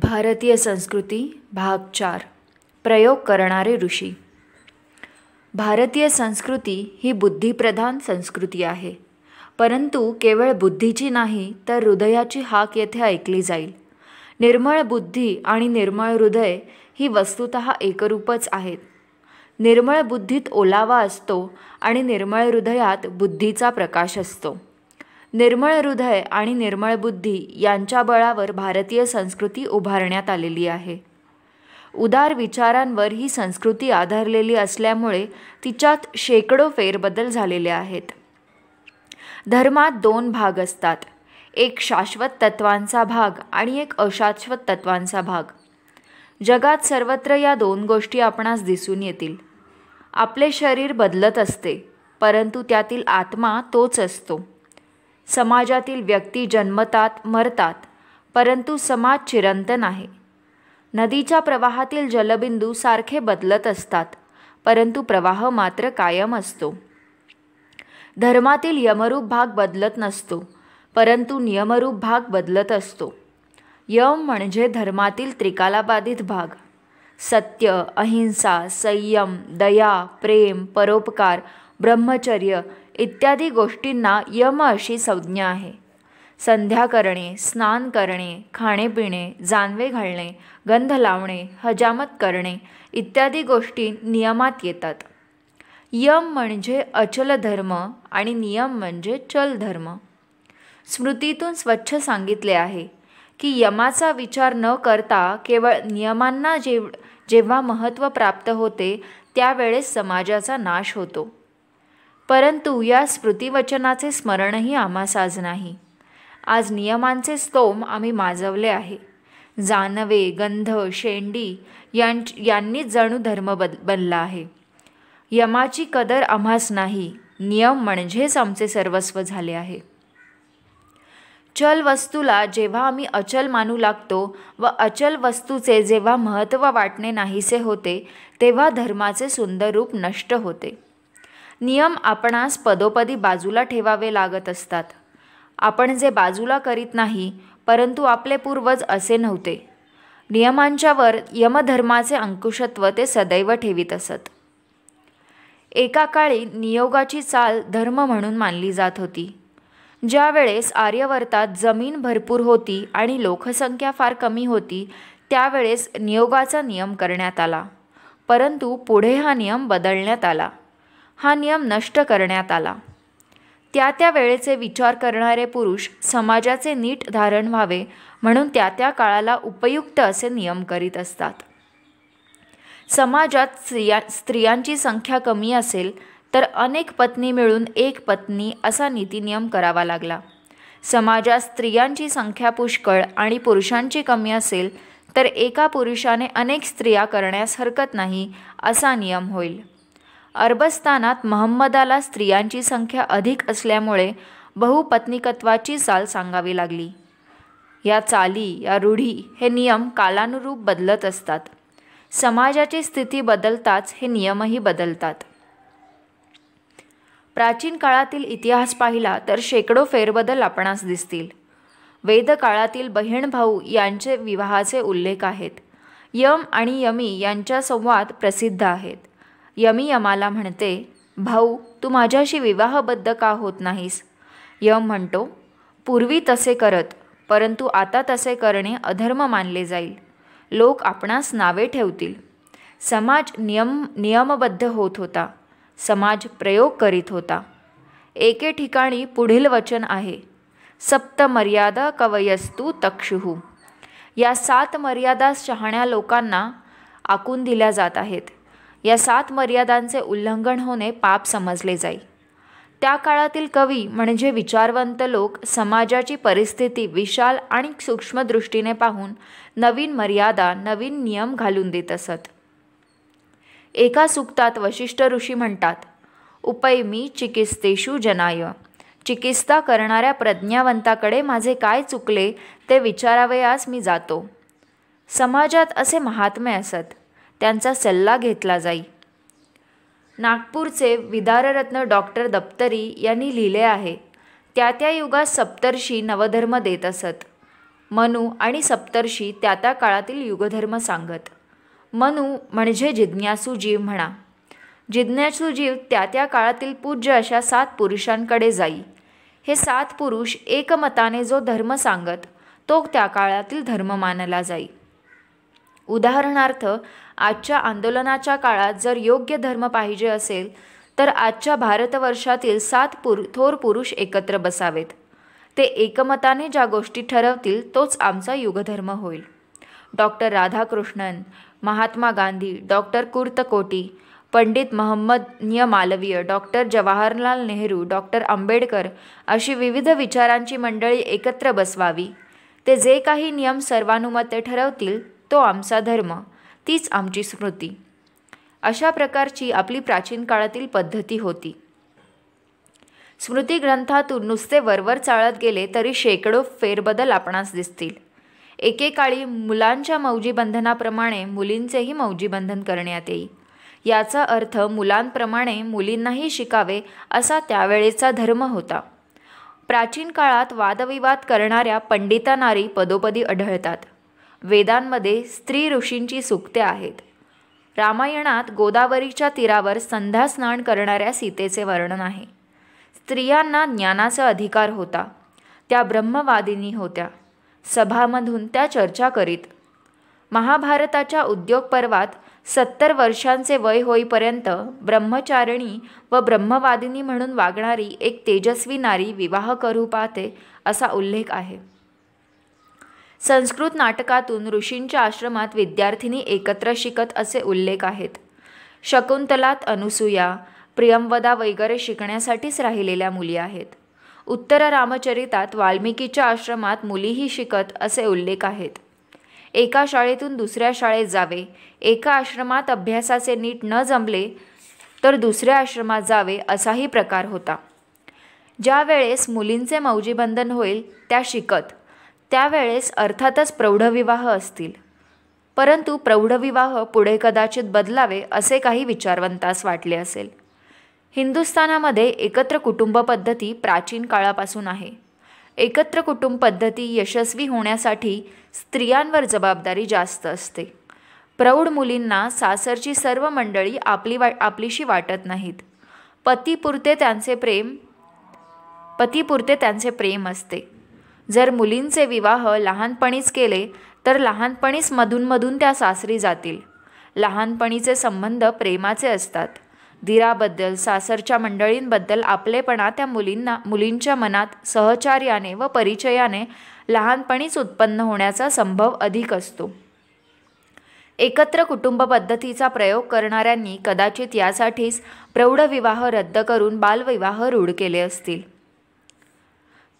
भारतीय संस्कृती भाग चार प्रयोग करणारे ऋषी भारतीय संस्कृती ही बुद्धिप्रधान संस्कृती आहे परंतु केवळ बुद्धीची नाही तर हृदयाची हाक येथे ऐकली जाईल निर्मळ बुद्धी आणि निर्मळ हृदय ही वस्तुत एकरूपच आहेत निर्मळ बुद्धीत ओलावा असतो आणि निर्मळ हृदयात बुद्धीचा प्रकाश असतो निर्मळ हृदय आणि निर्मळ बुद्धी यांच्या बळावर भारतीय संस्कृती उभारण्यात आलेली आहे उदार विचारांवर ही संस्कृती आधारलेली असल्यामुळे तिच्यात शेकडो फेरबदल झालेले आहेत धर्मात दोन भाग असतात एक शाश्वत तत्वांचा भाग आणि एक अशाश्वत तत्वांचा भाग जगात सर्वत्र या दोन गोष्टी आपणास दिसून येतील आपले शरीर बदलत असते परंतु त्यातील आत्मा तोच असतो समाजातील व्यक्ती जन्मतात मरतात परंतु समाज चिरंतन आहे नदीच्या प्रवाहातील जलबिंदू सारखे बदलत असतात परंतु प्रवाह मात्र कायम असतो धर्मातील यमरूप भाग बदलत नसतो परंतु नियमरूप भाग बदलत असतो यम म्हणजे धर्मातील त्रिकालाबाधित भाग सत्य अहिंसा संयम दया प्रेम परोपकार ब्रह्मचर्य इत्यादी गोष्टींना यम अशी संज्ञा आहे संध्या करणे स्नान करणे खाणेपिणे जानवे घालणे गंध लावणे हजामत करणे इत्यादी गोष्टी नियमात येतात यम म्हणजे अचल धर्म आणि नियम म्हणजे चल धर्म स्मृतीतून स्वच्छ सांगितले आहे की यमाचा विचार न करता केवळ नियमांना जेव जेव्हा महत्त्व प्राप्त होते त्यावेळेस समाजाचा नाश होतो परंतु या स्मृतिवचनाचे स्मरणही आम्हास आज नाही आज नियमांचे स्तोम आम्ही माजवले आहे जानवे गंध शेंडी यांनी यांनीच जणू धर्म बनला आहे यमाची कदर आम्हास नाही नियम म्हणजेच आमचे सर्वस्व झाले आहे चल वस्तूला जेव्हा आम्ही अचल मानू लागतो व अचल वस्तूचे जेव्हा महत्त्व वाटणे नाहीसे होते तेव्हा धर्माचे सुंदर रूप नष्ट होते नियम आपणास पदोपदी बाजूला ठेवावे लागत असतात आपण जे बाजूला करीत नाही परंतु आपले पूर्वज असे नव्हते नियमांच्यावर यमधर्माचे अंकुशत्व ते सदैव ठेवीत असत एका काळी नियोगाची चाल धर्म म्हणून मानली जात होती ज्यावेळेस आर्यवर्तात जमीन भरपूर होती आणि लोकसंख्या फार कमी होती त्यावेळेस नियोगाचा नियम करण्यात आला परंतु पुढे हा नियम बदलण्यात आला हा नियम नष्ट करण्यात आला त्या त्या वेळेचे विचार करणारे पुरुष समाजाचे नीट धारण व्हावे म्हणून त्या त्या काळाला उपयुक्त असे नियम करीत असतात समाजात स्त्रिया स्त्रियांची संख्या कमी असेल तर अनेक पत्नी मिळून एक पत्नी असा नियम करावा लागला समाजात स्त्रियांची संख्या पुष्कळ आणि पुरुषांची कमी असेल तर एका पुरुषाने अनेक स्त्रिया करण्यास हरकत नाही असा नियम होईल अरबस्तानात महम्मदाला स्त्रियांची संख्या अधिक असल्यामुळे बहुपत्नीकत्वाची चाल सांगावी लागली या चाली या रूढी हे नियम कालानुरूप बदलत असतात समाजाची स्थिती बदलताच हे नियमही बदलतात प्राचीन काळातील इतिहास पाहिला तर शेकडो फेरबदल आपणास दिसतील वेदकाळातील बहीण भाऊ यांचे विवाहाचे उल्लेख आहेत यम आणि यमी यांच्या संवाद प्रसिद्ध आहेत यमी यमाला म्हणते भाऊ तू माझ्याशी विवाहबद्ध का होत नाहीस यम म्हणतो पूर्वी तसे करत परंतु आता तसे करणे अधर्म मानले जाईल लोक आपणास नावे ठेवतील समाज नियम नियमबद्ध होत होता समाज प्रयोग करीत होता एके ठिकाणी पुढील वचन आहे सप्त मर्यादा कवयस्तू तक्षुहू या सात मर्यादा शहाण्या लोकांना आखून दिल्या जात आहेत या सात मर्यादांचे उल्लंघन होणे पाप समजले जाई त्या काळातील कवी म्हणजे विचारवंत लोक समाजाची परिस्थिती विशाल आणि सूक्ष्मदृष्टीने पाहून नवीन मर्यादा नवीन नियम घालून देत असत एका सुक्तात वशिष्ठ ऋषी म्हणतात मी चिकित्सेशू जनाय चिकित्सा करणाऱ्या प्रज्ञावंताकडे माझे काय चुकले ते विचारावयास मी जातो समाजात असे महात्मे असत त्यांचा सल्ला घेतला जाई नागपूरचे विदाररत्न डॉक्टर दप्तरी यांनी लिहिले आहे त्या त्या युगात सप्तर्षी नवधर्म देत असत मनू आणि सप्तर्षी त्या त्या काळातील युगधर्म सांगत मनू म्हणजे जिज्ञासू जीव म्हणा जिज्ञासू जीव त्या त्या काळातील पूज्य अशा सात पुरुषांकडे जाई हे सात पुरुष एकमताने जो धर्म सांगत तो त्या काळातील धर्म मानला जाई उदाहरणार्थ आजच्या आंदोलनाच्या काळात जर योग्य धर्म पाहिजे असेल तर आजच्या भारतवर्षातील सात पुर थोर पुरुष एकत्र बसावेत ते एकमताने ज्या गोष्टी ठरवतील तोच आमचा युगधर्म होईल doctor Radhakrishnan Mahatma Gandhi doctor Kurtakoti Pandit Mohammed Malviya doctor Jawaharlal Nehru doctor Ambedkar अशी विविध विचारांची मंडळी एकत्र बसवावी ते जे काही नियम सर्वानुमते ठरवतील तो आमचा धर्म तीच आमची स्मृती अशा प्रकारची आपली प्राचीन काळातील पद्धती होती स्मृती ग्रंथातून नुसते वरवर चाळत गेले तरी शेकडो फेरबदल आपणास दिसतील एकेकाळी मुलांच्या मौजीबंधनाप्रमाणे मुलींचेही मौजीबंधन करण्यात येईल याचा अर्थ मुलांप्रमाणे मुलींनाही शिकावे असा त्यावेळेचा धर्म होता प्राचीन काळात वादविवाद करणाऱ्या पंडितानारी पदोपदी आढळतात वेदांमध्ये स्त्री ऋषींची सुक्ते आहेत रामायणात गोदावरीच्या तीरावर संध्या स्नान करणाऱ्या सीतेचे वर्णन आहे स्त्रियांना ज्ञानाचा अधिकार होता त्या ब्रह्मवादिनी होत्या सभामधून त्या चर्चा करीत महाभारताच्या उद्योग पर्वात सत्तर वर्षांचे वय होईपर्यंत ब्रह्मचारिणी व ब्रह्मवादिनी म्हणून वागणारी एक तेजस्वी नारी विवाह करू पाहते असा उल्लेख आहे संस्कृत नाटकातून ऋषींच्या आश्रमात विद्यार्थिनी एकत्र शिकत असे उल्लेख आहेत शकुंतलात अनुसूया प्रियंवदा वगैरे शिकण्यासाठीच राहिलेल्या मुली आहेत उत्तर रामचरितात वाल्मिकीच्या आश्रमात मुलीही शिकत असे उल्लेख आहेत एका शाळेतून दुसऱ्या शाळेत जावे एका आश्रमात अभ्यासाचे नीट न जमले तर दुसऱ्या आश्रमात जावे असाही प्रकार होता ज्या वेळेस मुलींचे मौजीबंधन होईल त्या शिकत त्यावेळेस अर्थातच प्रौढविवाह असतील परंतु प्रौढविवाह पुढे कदाचित बदलावे असे काही विचारवंतास वाटले असेल हिंदुस्थानामध्ये एकत्र कुटुंब पद्धती प्राचीन काळापासून आहे एकत्र कुटुंब पद्धती यशस्वी होण्यासाठी स्त्रियांवर जबाबदारी जास्त असते प्रौढ मुलींना सासरची सर्व मंडळी आपली वा आपलीशी वाटत नाहीत पतीपुरते त्यांचे प्रेम पतीपुरते त्यांचे प्रेम असते जर मुलींचे विवाह लहानपणीच केले तर लहानपणीच मधूनमधून त्या सासरी जातील लहानपणीचे संबंध प्रेमाचे असतात धीराबद्दल सासरच्या मंडळींबद्दल आपलेपणा त्या मुलींना मुलींच्या मनात सहचार्याने व परिचयाने लहानपणीच उत्पन्न होण्याचा संभव अधिक असतो एकत्र कुटुंब पद्धतीचा प्रयोग करणाऱ्यांनी कदाचित यासाठीच प्रौढविवाह रद्द करून बालविवाह रूढ केले असतील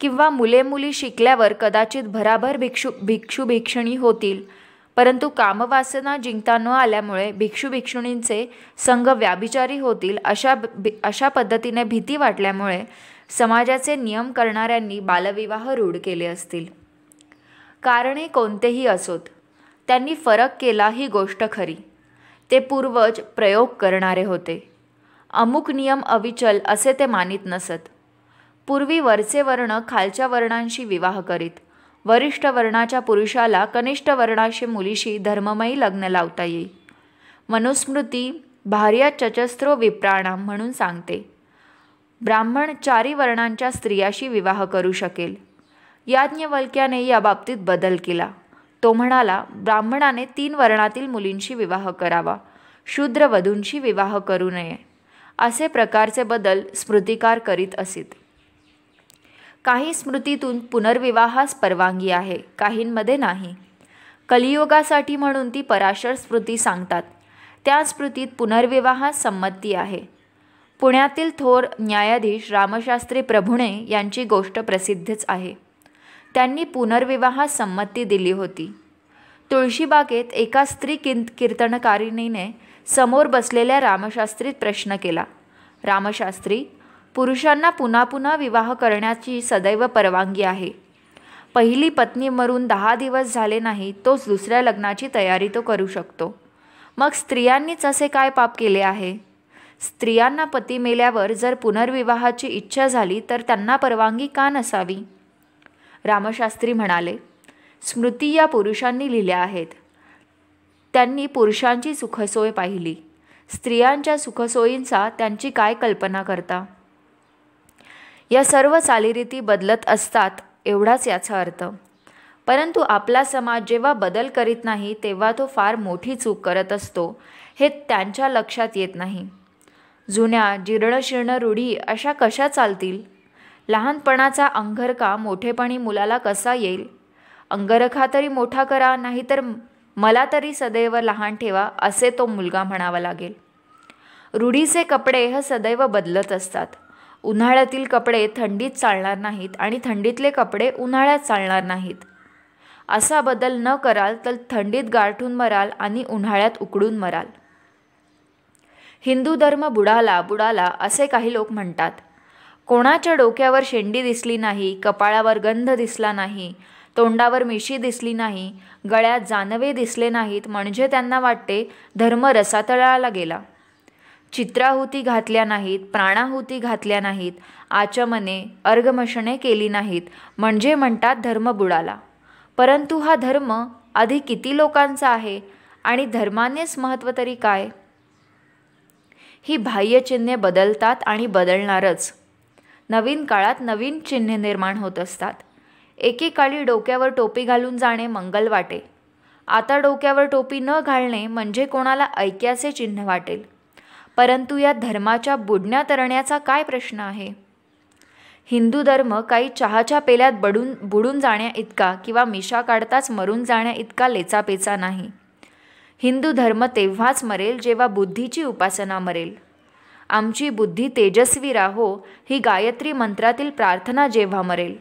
किंवा मुले मुली शिकल्यावर कदाचित भराभर भिक्षु भिक्षू भिक्षुणी होतील परंतु कामवासना जिंकता न आल्यामुळे भिक्षू भिक्षुणींचे संघ व्याभिचारी होतील अशा अशा पद्धतीने भीती वाटल्यामुळे समाजाचे नियम करणाऱ्यांनी बालविवाह रूढ केले असतील कारणे कोणतेही असोत त्यांनी फरक केला ही गोष्ट खरी ते पूर्वज प्रयोग करणारे होते अमुक नियम अविचल असे ते मानित नसत पूर्वी वरचे वर्ण खालच्या वर्णांशी विवाह करीत वरिष्ठ वर्णाच्या पुरुषाला कनिष्ठ वर्णाशी मुलीशी धर्ममयी लग्न लावता येईल मनुस्मृती भार्या चचस्त्रो विप्राणा म्हणून सांगते ब्राह्मण चारी वर्णांच्या स्त्रियाशी विवाह करू शकेल याज्ञवल्क्याने याबाबतीत बदल केला तो म्हणाला ब्राह्मणाने तीन वर्णातील मुलींशी विवाह करावा शूद्र वधूंशी विवाह करू नये असे प्रकारचे बदल स्मृतिकार करीत असित काही स्मृतीतून पुनर्विवाहास परवानगी आहे काहींमध्ये नाही कलियुगासाठी म्हणून ती पराशर स्मृती सांगतात त्या स्मृतीत पुनर्विवाहास संमती आहे पुण्यातील थोर न्यायाधीश रामशास्त्री प्रभुणे यांची गोष्ट प्रसिद्धच आहे त्यांनी पुनर्विवाहास संमती दिली होती तुळशीबागेत एका स्त्री किं कीर्तनकारिणीने समोर बसलेल्या रामशास्त्रीत प्रश्न केला रामशास्त्री पुरुषांना पुन्हा पुन्हा विवाह करण्याची सदैव परवानगी आहे पहिली पत्नी मरून दहा दिवस झाले नाही तोच दुसऱ्या लग्नाची तयारी तो करू शकतो मग स्त्रियांनीच असे काय पाप केले आहे स्त्रियांना पती मेल्यावर जर पुनर्विवाहाची इच्छा झाली तर त्यांना परवानगी का नसावी रामशास्त्री म्हणाले स्मृती या पुरुषांनी लिहिल्या आहेत त्यांनी पुरुषांची सुखसोय पाहिली स्त्रियांच्या सुखसोयींचा त्यांची काय कल्पना करता या सर्व चालीरीती बदलत असतात एवढाच याचा अर्थ परंतु आपला समाज जेव्हा बदल करीत नाही तेव्हा तो फार मोठी चूक करत असतो हे त्यांच्या लक्षात येत नाही जुन्या जीर्णशीर्ण रूढी अशा कशा चालतील लहानपणाचा अंगरखा मोठेपणी मुलाला कसा येईल अंगरखा तरी मोठा करा नाहीतर मला तरी सदैव लहान ठेवा असे तो मुलगा म्हणावा लागेल रूढीचे कपडे हे सदैव बदलत असतात उन्हाळ्यातील कपडे थंडीत चालणार नाहीत आणि थंडीतले कपडे उन्हाळ्यात चालणार नाहीत असा बदल न कराल तर थंडीत गारठून मराल आणि उन्हाळ्यात उकडून मराल हिंदू धर्म बुडाला बुडाला असे काही लोक म्हणतात कोणाच्या डोक्यावर शेंडी दिसली नाही कपाळावर गंध दिसला नाही तोंडावर मिशी दिसली नाही गळ्यात जानवे दिसले नाहीत म्हणजे त्यांना वाटते धर्म रसातळाला गेला चित्राहुती घातल्या नाहीत प्राणाहुती घातल्या नाहीत आचमने अर्घमशने केली नाहीत म्हणजे म्हणतात धर्म बुडाला परंतु हा धर्म आधी किती लोकांचा आहे आणि धर्मानेच महत्त्व तरी काय ही बाह्य चिन्हे बदलतात आणि बदलणारच नवीन काळात नवीन चिन्हे निर्माण होत असतात एकेकाळी डोक्यावर टोपी घालून जाणे मंगल वाटे आता डोक्यावर टोपी न घालणे म्हणजे कोणाला ऐक्याचे चिन्ह वाटेल परंतु या धर्माच्या बुडण्या तरण्याचा काय प्रश्न आहे हिंदू धर्म काही चहाच्या पेल्यात बडून बुडून जाण्या इतका किंवा मिशा काढताच मरून जाण्या इतका लेचापेचा नाही हिंदू धर्म तेव्हाच मरेल जेव्हा बुद्धीची उपासना मरेल आमची बुद्धी तेजस्वी राहो ही गायत्री मंत्रातील प्रार्थना जेव्हा मरेल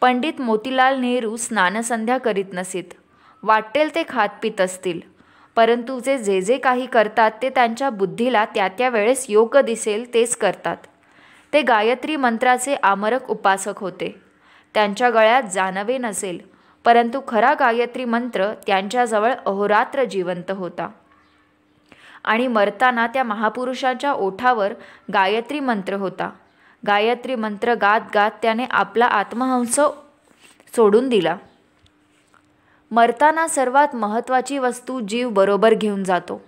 पंडित मोतीलाल नेहरू स्नानसंध्या करीत नसीत वाटेल ते खात पित असतील परंतु जे जे जे काही करतात ते त्यांच्या बुद्धीला त्या त्या वेळेस योग्य दिसेल तेच करतात ते गायत्री मंत्राचे आमरक उपासक होते त्यांच्या गळ्यात जानवे नसेल परंतु खरा गायत्री मंत्र त्यांच्याजवळ अहोरात्र जिवंत होता आणि मरताना त्या महापुरुषाच्या ओठावर गायत्री मंत्र होता गायत्री मंत्र गात गात त्याने आपला आत्महंस सोडून दिला मरताना सर्वात महत्त्वाची वस्तू जीव बरोबर घेऊन जातो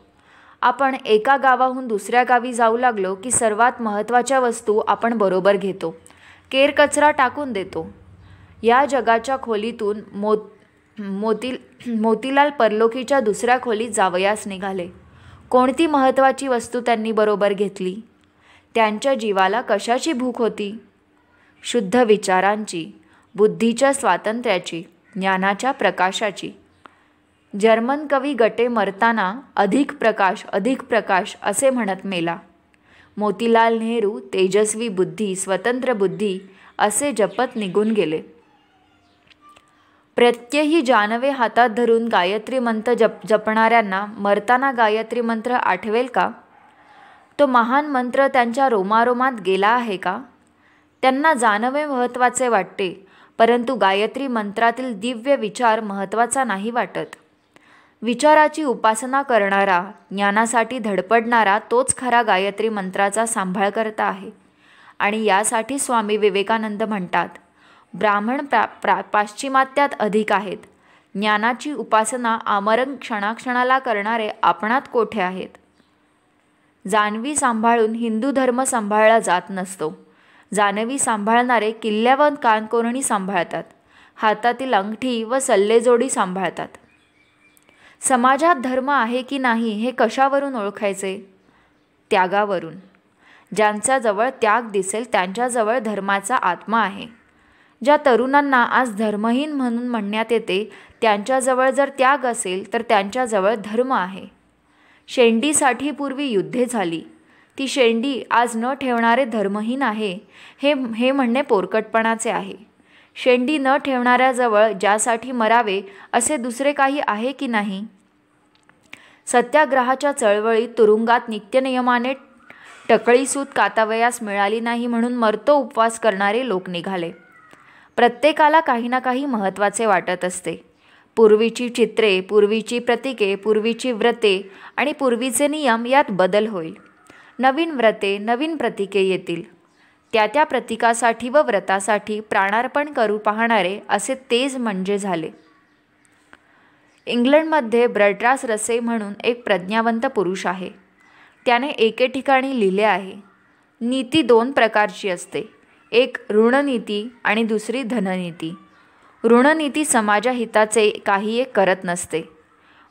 आपण एका गावाहून दुसऱ्या गावी जाऊ लागलो की सर्वात महत्त्वाच्या वस्तू आपण बरोबर घेतो केर कचरा टाकून देतो या जगाच्या खोलीतून मो मोती मोतीलाल परलोकीच्या दुसऱ्या खोलीत जावयास निघाले कोणती महत्त्वाची वस्तू त्यांनी बरोबर घेतली त्यांच्या जीवाला कशाची भूक होती शुद्ध विचारांची बुद्धीच्या स्वातंत्र्याची ज्ञानाच्या प्रकाशाची जर्मन कवी गटे मरताना अधिक प्रकाश अधिक प्रकाश असे म्हणत मेला मोतीलाल नेहरू तेजस्वी बुद्धी स्वतंत्र बुद्धी असे जपत निघून गेले प्रत्ययी जानवे हातात धरून गायत्री मंत्र जप जपणाऱ्यांना मरताना गायत्री मंत्र आठवेल का तो महान मंत्र त्यांच्या रोमारोमात गेला आहे का त्यांना जानवे महत्त्वाचे वाटते परंतु गायत्री मंत्रातील दिव्य विचार महत्त्वाचा नाही वाटत विचाराची उपासना करणारा ज्ञानासाठी धडपडणारा तोच खरा गायत्री मंत्राचा सांभाळ करता आहे आणि यासाठी स्वामी विवेकानंद म्हणतात ब्राह्मण प्रा प्रा पाश्चिमात्यात अधिक आहेत ज्ञानाची उपासना आमरण क्षणाक्षणाला करणारे आपणात कोठे आहेत जानवी सांभाळून हिंदू धर्म सांभाळला जात नसतो जानवी सांभाळणारे किल्ल्यावर कानकोरणी सांभाळतात हातातील अंगठी व सल्लेजोडी सांभाळतात समाजात धर्म आहे की नाही हे कशावरून ओळखायचे त्यागावरून ज्यांच्याजवळ त्याग दिसेल त्यांच्याजवळ धर्माचा आत्मा आहे ज्या तरुणांना आज धर्महीन म्हणून म्हणण्यात येते त्यांच्याजवळ जर त्याग असेल तर त्यांच्याजवळ धर्म आहे शेंडीसाठी पूर्वी युद्धे झाली ती शेंडी आज न ठेवणारे धर्महीन आहे हे हे म्हणणे पोरकटपणाचे आहे शेंडी न ठेवणाऱ्याजवळ ज्यासाठी मरावे असे दुसरे काही आहे की नाही सत्याग्रहाच्या चळवळीत तुरुंगात नित्यनियमाने टकळीसूत कातावयास मिळाली नाही म्हणून मरतो उपवास करणारे लोक निघाले प्रत्येकाला काही ना काही महत्त्वाचे वाटत असते पूर्वीची चित्रे पूर्वीची प्रतीके पूर्वीची व्रते आणि पूर्वीचे नियम यात बदल होईल नवीन व्रते नवीन प्रतीके येतील त्या त्या प्रतिकासाठी व व्रतासाठी प्राणार्पण करू पाहणारे असे तेज म्हणजे झाले इंग्लंडमध्ये ब्रड्रास रसे म्हणून एक प्रज्ञावंत पुरुष आहे त्याने एके ठिकाणी लिहिले आहे नीती दोन प्रकारची असते एक ऋणनीती आणि दुसरी धननीती ऋणनीती समाजाहिताचे काही एक करत नसते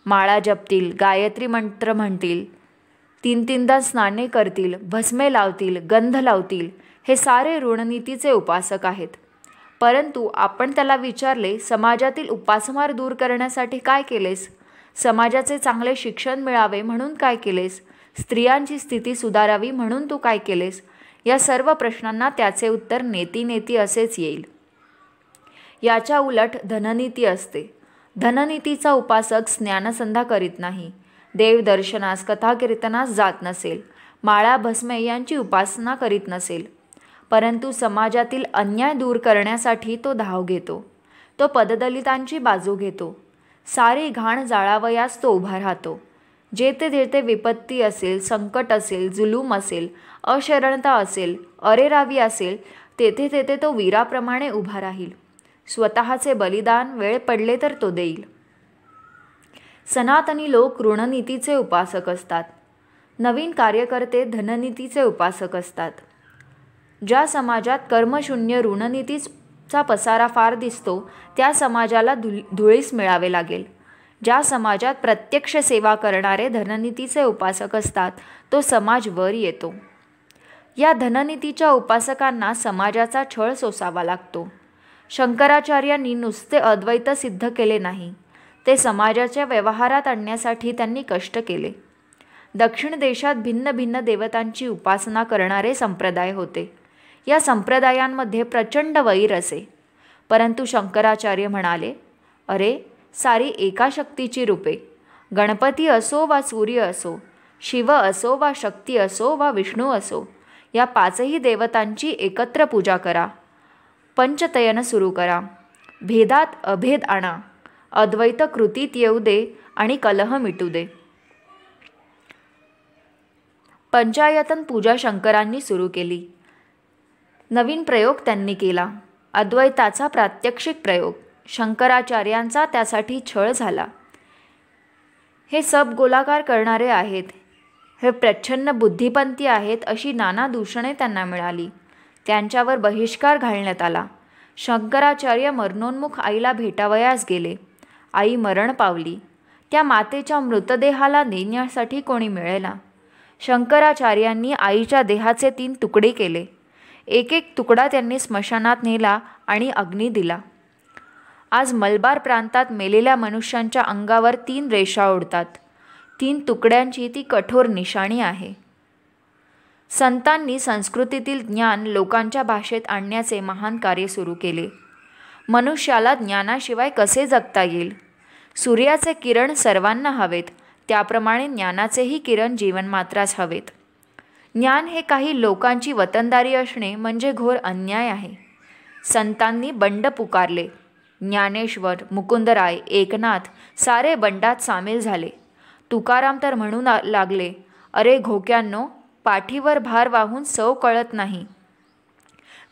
माळा जपतील गायत्री मंत्र म्हणतील तीन तीनदा स्नाने करतील भस्मे लावतील गंध लावतील हे सारे ऋणनीतीचे उपासक आहेत परंतु आपण त्याला विचारले समाजातील उपासमार दूर करण्यासाठी काय केलेस समाजाचे चांगले शिक्षण मिळावे म्हणून काय केलेस स्त्रियांची स्थिती सुधारावी म्हणून तू काय केलेस या सर्व प्रश्नांना त्याचे उत्तर नेती नेती असेच येईल याच्या उलट धननीती असते धननीतीचा उपासक ज्ञानसंधा करीत नाही देवदर्शनास कथाकीर्तनास जात नसेल माळा भस्मे यांची उपासना करीत नसेल परंतु समाजातील अन्याय दूर करण्यासाठी तो धाव घेतो तो पददलितांची बाजू घेतो सारी घाण जाळावयास तो उभा राहतो जेथे जेथे विपत्ती असेल संकट असेल जुलूम असेल अशरणता असेल अरेरावी असेल तेथे तेथे तो वीराप्रमाणे उभा राहील स्वतःचे बलिदान वेळ पडले तर तो देईल सनातनी लोक ऋणनीतीचे उपासक असतात नवीन कार्यकर्ते धननीतीचे उपासक असतात ज्या समाजात कर्मशून्य ऋणनीतीचा पसारा फार दिसतो त्या समाजाला धुल धुळीस मिळावे लागेल ज्या समाजात प्रत्यक्ष सेवा करणारे धननीतीचे उपासक असतात तो समाज वर येतो या धननीतीच्या उपासकांना समाजाचा छळ सोसावा लागतो शंकराचार्यांनी नुसते अद्वैत सिद्ध केले नाही ते समाजाच्या व्यवहारात आणण्यासाठी त्यांनी कष्ट केले दक्षिण देशात भिन्न भिन्न देवतांची उपासना करणारे संप्रदाय होते या संप्रदायांमध्ये प्रचंड वैर असे परंतु शंकराचार्य म्हणाले अरे सारी एका शक्तीची रूपे गणपती असो वा सूर्य असो शिव असो वा शक्ती असो वा विष्णू असो या पाचही देवतांची एकत्र पूजा करा पंचतयन सुरू करा भेदात अभेद आणा अद्वैत कृतीत येऊ दे आणि कलह मिटू दे पंचायतन पूजा शंकरांनी सुरू केली नवीन प्रयोग त्यांनी केला अद्वैताचा प्रात्यक्षिक प्रयोग शंकराचार्यांचा त्यासाठी छळ झाला हे सब गोलाकार करणारे आहेत हे प्रच्छन्न बुद्धिपंती आहेत अशी नाना दूषणे त्यांना मिळाली त्यांच्यावर बहिष्कार घालण्यात आला शंकराचार्य मरणोन्मुख आईला भेटावयास गेले आई मरण पावली त्या मातेच्या मृतदेहाला नेण्यासाठी कोणी मिळेला शंकराचार्यांनी आईच्या देहाचे तीन तुकडे केले एक एक तुकडा त्यांनी स्मशानात नेला आणि अग्नी दिला आज मलबार प्रांतात मेलेल्या मनुष्यांच्या अंगावर तीन रेषा ओढतात तीन तुकड्यांची ती कठोर निशाणी आहे संतांनी संस्कृतीतील ज्ञान लोकांच्या भाषेत आणण्याचे महान कार्य सुरू केले मनुष्याला ज्ञानाशिवाय कसे जगता येईल सूर्याचे किरण सर्वांना हवेत त्याप्रमाणे ज्ञानाचेही किरण जीवनमात्रास हवेत ज्ञान हे काही लोकांची वतनदारी असणे म्हणजे घोर अन्याय आहे संतांनी बंड पुकारले ज्ञानेश्वर मुकुंदराय एकनाथ सारे बंडात सामील झाले तुकाराम तर म्हणू लागले अरे घोक्यांनो पाठीवर भार वाहून सव कळत नाही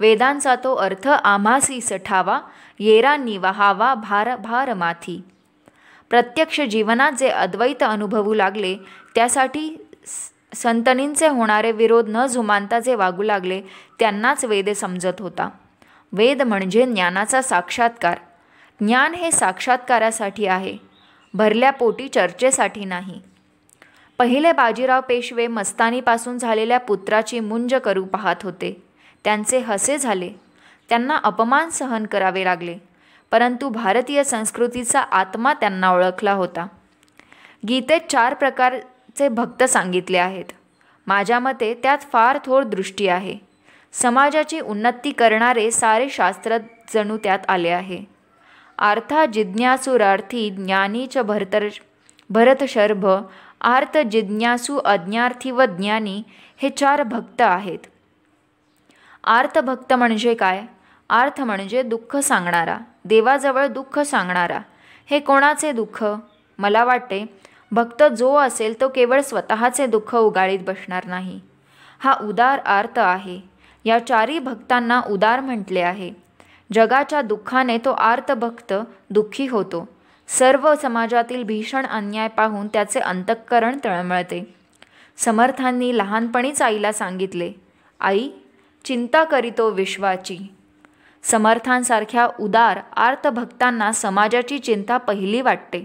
वेदांचा तो अर्थ आम्हासी सठावा येरांनी वहावा भार भार माथी प्रत्यक्ष जीवनात जे अद्वैत अनुभवू लागले त्यासाठी संतनींचे होणारे विरोध न जुमानता जे वागू लागले त्यांनाच वेद समजत होता वेद म्हणजे ज्ञानाचा साक्षात्कार ज्ञान हे साक्षात्कारासाठी आहे भरल्या पोटी चर्चेसाठी नाही पहिले बाजीराव पेशवे मस्तानीपासून झालेल्या पुत्राची मुंज करू पाहत होते त्यांचे हसे झाले त्यांना अपमान सहन करावे लागले परंतु भारतीय संस्कृतीचा आत्मा त्यांना ओळखला होता गीतेत चार प्रकारचे भक्त सांगितले आहेत माझ्या मते त्यात फार थोड दृष्टी आहे समाजाची उन्नती करणारे सारे शास्त्र जणू त्यात आले आहे आर्था जिज्ञासुरार्थी ज्ञानी च भरतर भरतशर्भ आर्थ जिज्ञासू अज्ञार्थी व ज्ञानी हे चार भक्त आहेत आर्तभक्त म्हणजे काय आर्थ म्हणजे दुःख सांगणारा देवाजवळ दुःख सांगणारा हे कोणाचे दुःख मला वाटते भक्त जो असेल तो केवळ स्वतःचे दुःख उगाळीत बसणार नाही हा उदार आर्त आहे या चारी भक्तांना उदार म्हटले आहे जगाच्या दुःखाने तो आर्तभक्त दुःखी होतो सर्व समाजातील भीषण अन्याय पाहून त्याचे अंतःकरण तळमळते समर्थांनी लहानपणीच आईला सांगितले आई चिंता करीतो विश्वाची समर्थांसारख्या उदार आर्तभक्तांना समाजाची चिंता पहिली वाटते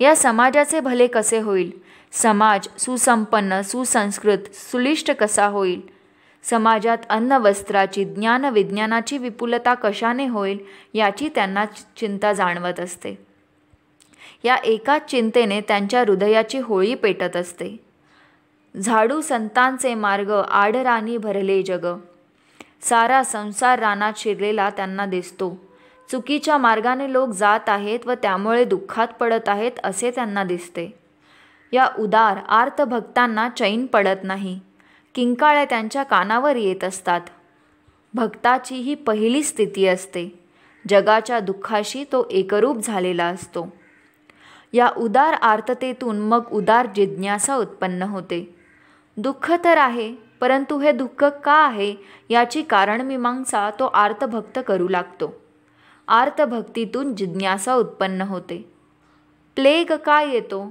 या समाजाचे भले कसे होईल समाज सुसंपन्न सुसंस्कृत सुलिष्ट कसा होईल समाजात अन्न वस्त्राची ज्ञान विज्ञानाची विपुलता कशाने होईल याची त्यांना चिंता जाणवत असते या एकाच चिंतेने त्यांच्या हृदयाची होळी पेटत असते झाडू संतांचे मार्ग आडरानी भरले जग सारा संसार रानात शिरलेला त्यांना दिसतो चुकीच्या मार्गाने लोक जात आहेत व त्यामुळे दुःखात पडत आहेत असे त्यांना दिसते या उदार आर्त भक्तांना चैन पडत नाही किंकाळ्या त्यांच्या कानावर येत असतात भक्ताची ही पहिली स्थिती असते जगाच्या दुःखाशी तो एकरूप झालेला असतो या उदार आर्ततेतून मग उदार जिज्ञासा उत्पन्न होते दुःख तर आहे परंतु हे दुःख का आहे याची मीमांसा तो आर्तभक्त करू लागतो आर्तभक्तीतून जिज्ञासा उत्पन्न होते प्लेग का येतो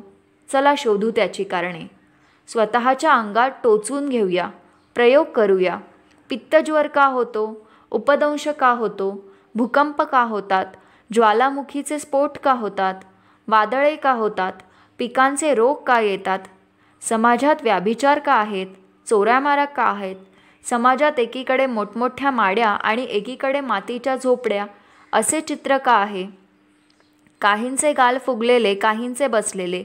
चला शोधू त्याची कारणे स्वतःच्या अंगात टोचून घेऊया प्रयोग करूया पित्तज्वर का होतो उपदंश का होतो भूकंप का होतात ज्वालामुखीचे स्फोट का होतात वादळे का होतात पिकांचे रोग का येतात समाजात व्याभिचार का आहेत चोऱ्यामाऱ्या का आहेत समाजात एकीकडे मोठमोठ्या माड्या आणि एकीकडे मातीच्या झोपड्या असे चित्र का आहे काहींचे गाल फुगलेले काहींचे बसलेले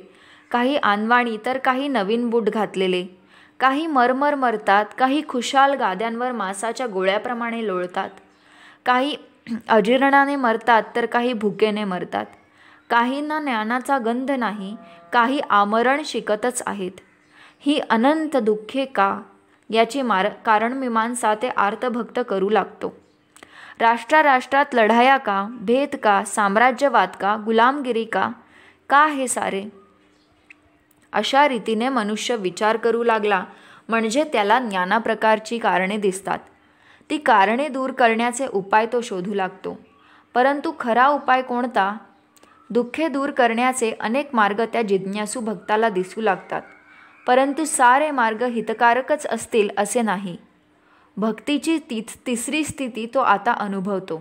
काही आणवाणी तर काही नवीन बूट घातलेले काही मरमर मरतात काही खुशाल गाद्यांवर मासाच्या गोळ्याप्रमाणे लोळतात काही अजीर्णाने मरतात तर काही भुकेने मरतात काहींना ज्ञानाचा गंध नाही काही आमरण शिकतच आहेत ही अनंत दुःखे का याची मार कारणमीमांसा ते आर्तभक्त करू लागतो राष्ट्राराष्ट्रात लढाया का भेद का साम्राज्यवाद का गुलामगिरी का का हे सारे अशा रीतीने मनुष्य विचार करू लागला म्हणजे त्याला ज्ञानाप्रकारची कारणे दिसतात ती कारणे दूर करण्याचे उपाय तो शोधू लागतो परंतु खरा उपाय कोणता दुःखे दूर करण्याचे अनेक मार्ग त्या जिज्ञासू भक्ताला दिसू लागतात परंतु सारे मार्ग हितकारकच असतील असे नाही भक्तीची तीच तिसरी स्थिती तो आता अनुभवतो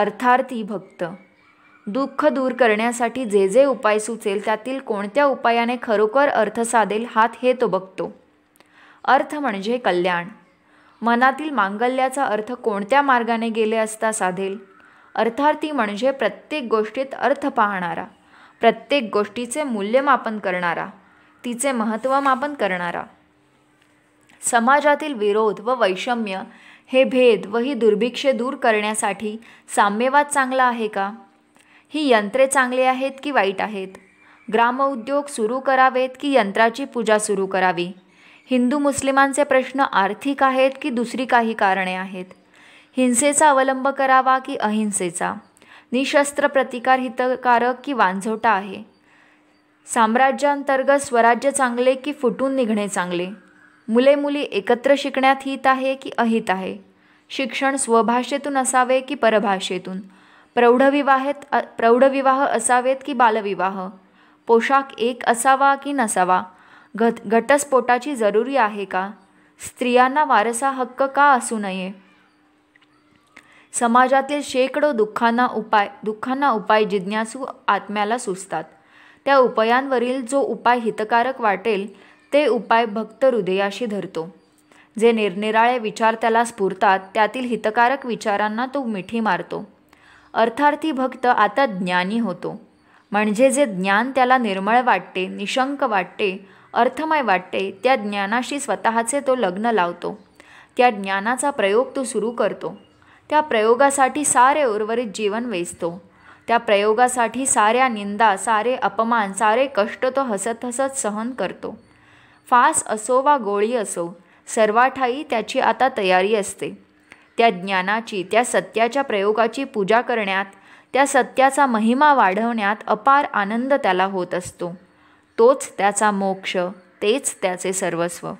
अर्थार्थी भक्त दुःख दूर करण्यासाठी जे जे उपाय सुचेल त्यातील कोणत्या उपायाने खरोखर अर्थ साधेल हात हे तो बघतो अर्थ म्हणजे कल्याण मनातील मांगल्याचा अर्थ कोणत्या मार्गाने गेले असता साधेल अर्थार्थी म्हणजे प्रत्येक गोष्टीत अर्थ पाहणारा प्रत्येक गोष्टीचे मूल्यमापन करणारा तिचे महत्त्वमापन करणारा समाजातील विरोध व वैषम्य हे भेद व ही दुर्भिक्षे दूर करण्यासाठी साम्यवाद चांगला आहे का ही यंत्रे चांगली आहेत की वाईट आहेत ग्रामउद्योग सुरू करावेत की यंत्राची पूजा सुरू करावी हिंदू मुस्लिमांचे प्रश्न आर्थिक आहेत की दुसरी काही कारणे आहेत हिंसेचा अवलंब करावा की अहिंसेचा निशस्त्र प्रतिकार हितकारक की वांझोटा आहे साम्राज्यांतर्गत स्वराज्य चांगले की फुटून निघणे चांगले मुले मुली एकत्र शिकण्यात हित आहे की अहित आहे शिक्षण स्वभाषेतून असावे की परभाषेतून प्रौढविवाहेत प्रौढविवाह असावेत की बालविवाह पोशाख एक असावा की नसावा घट घटस्फोटाची जरुरी आहे का स्त्रियांना वारसा हक्क का असू नये समाजातील शेकडो दुःखांना उपाय दुःखांना उपाय जिज्ञासू आत्म्याला सुचतात त्या उपायांवरील जो उपाय हितकारक वाटेल ते उपाय भक्त हृदयाशी धरतो जे निरनिराळे विचार त्याला स्फुरतात त्यातील हितकारक विचारांना तो मिठी मारतो अर्थार्थी भक्त आता ज्ञानी होतो म्हणजे जे ज्ञान त्याला निर्मळ वाटते निशंक वाटते अर्थमय वाटते त्या ज्ञानाशी स्वतःचे तो लग्न लावतो त्या ज्ञानाचा प्रयोग तो सुरू करतो त्या प्रयोगासाठी सारे उर्वरित जीवन वेचतो त्या प्रयोगासाठी साऱ्या निंदा सारे अपमान सारे कष्ट तो हसत हसत सहन करतो फास असो वा गोळी असो सर्वाठाई त्याची आता तयारी असते त्या ज्ञानाची त्या सत्याच्या प्रयोगाची पूजा करण्यात त्या सत्याचा महिमा वाढवण्यात अपार आनंद त्याला होत असतो तोच त्याचा मोक्ष तेच त्याचे सर्वस्व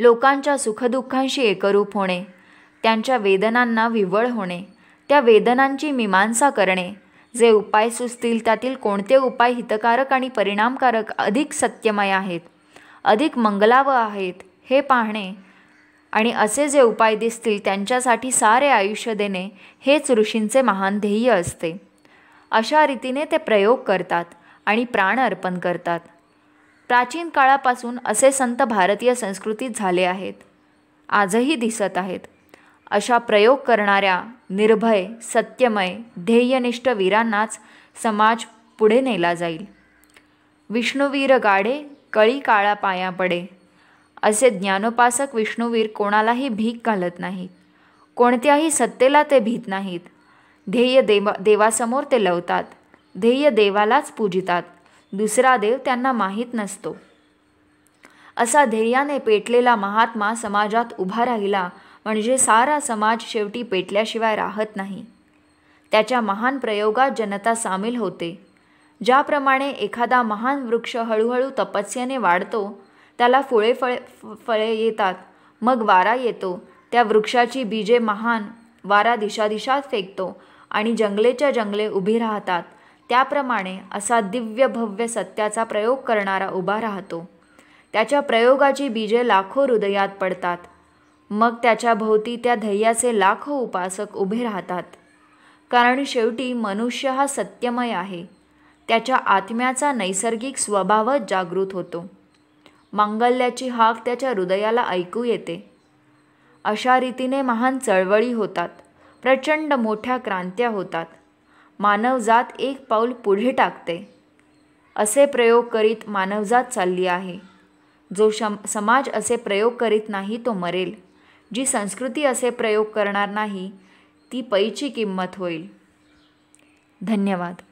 लोकांच्या सुखदुःखांशी एकरूप होणे त्यांच्या वेदनांना विवळ होणे त्या वेदनांची मीमांसा करणे जे उपाय सुचतील त्यातील कोणते उपाय हितकारक आणि परिणामकारक अधिक सत्यमय आहेत अधिक मंगलाव आहेत हे पाहणे आणि असे जे उपाय दिसतील त्यांच्यासाठी सारे आयुष्य देणे हेच ऋषींचे महान ध्येय असते अशा रीतीने ते प्रयोग करतात आणि प्राण अर्पण करतात प्राचीन काळापासून असे संत भारतीय संस्कृतीत झाले आहेत आजही दिसत आहेत अशा प्रयोग करणाऱ्या निर्भय सत्यमय ध्येयनिष्ठ वीरांनाच समाज पुढे नेला जाईल विष्णुवीर गाडे कळी काळा पाया पडे असे ज्ञानोपासक विष्णुवीर कोणालाही भीक घालत नाहीत कोणत्याही सत्तेला ते भीत नाहीत ध्येय देवा देवासमोर ते लवतात ध्येय देवालाच पूजितात दुसरा देव त्यांना माहीत नसतो असा ध्येयाने पेटलेला महात्मा समाजात उभा राहिला म्हणजे सारा समाज शेवटी पेटल्याशिवाय राहत नाही त्याच्या महान प्रयोगात जनता सामील होते ज्याप्रमाणे एखादा महान वृक्ष हळूहळू तपस्येने वाढतो त्याला फुळे फळे फळे येतात मग वारा येतो त्या वृक्षाची बीजे महान वारा दिशा दिशात फेकतो आणि जंगलेच्या जंगले उभी राहतात त्याप्रमाणे असा दिव्य भव्य सत्याचा प्रयोग करणारा उभा राहतो त्याच्या प्रयोगाची बीजे लाखो हृदयात पडतात मग त्याच्या भोवती त्या ध्येयाचे लाखो उपासक उभे राहतात कारण शेवटी मनुष्य हा सत्यमय आहे त्याच्या आत्म्याचा नैसर्गिक स्वभावच जागृत होतो मांगल्याची हाक त्याच्या हृदयाला ऐकू येते अशा रीतीने महान चळवळी होतात प्रचंड मोठ्या क्रांत्या होतात मानवजात एक पाऊल पुढे टाकते असे प्रयोग करीत मानवजात चालली आहे जो शम समाज असे प्रयोग करीत नाही तो मरेल जी संस्कृती असे प्रयोग करणार नाही ती पैची किंमत होईल धन्यवाद